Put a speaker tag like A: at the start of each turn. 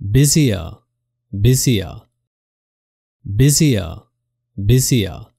A: busier, busier, busier, busier.